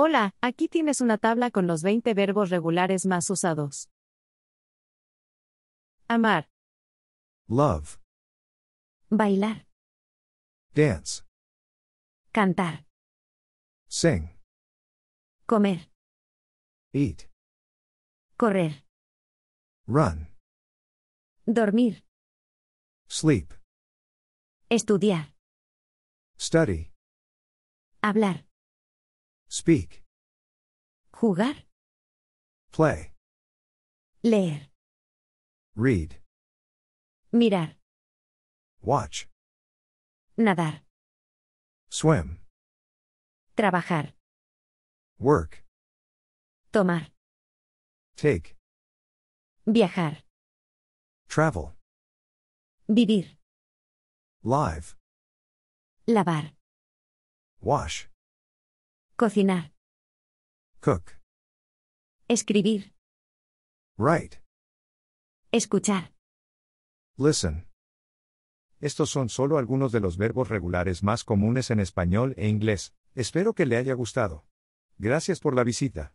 Hola, aquí tienes una tabla con los 20 verbos regulares más usados. Amar. Love. Bailar. Dance. Cantar. Sing. Comer. Eat. Correr. Run. Dormir. Sleep. Estudiar. Study. Hablar. Speak. Jugar. Play. Leer. Read. Mirar. Watch. Nadar. Swim. Trabajar. Work. Tomar. Take. Viajar. Travel. Vivir. Live. Lavar. Wash. Cocinar. Cook. Escribir. Write. Escuchar. Listen. Estos son solo algunos de los verbos regulares más comunes en español e inglés. Espero que le haya gustado. Gracias por la visita.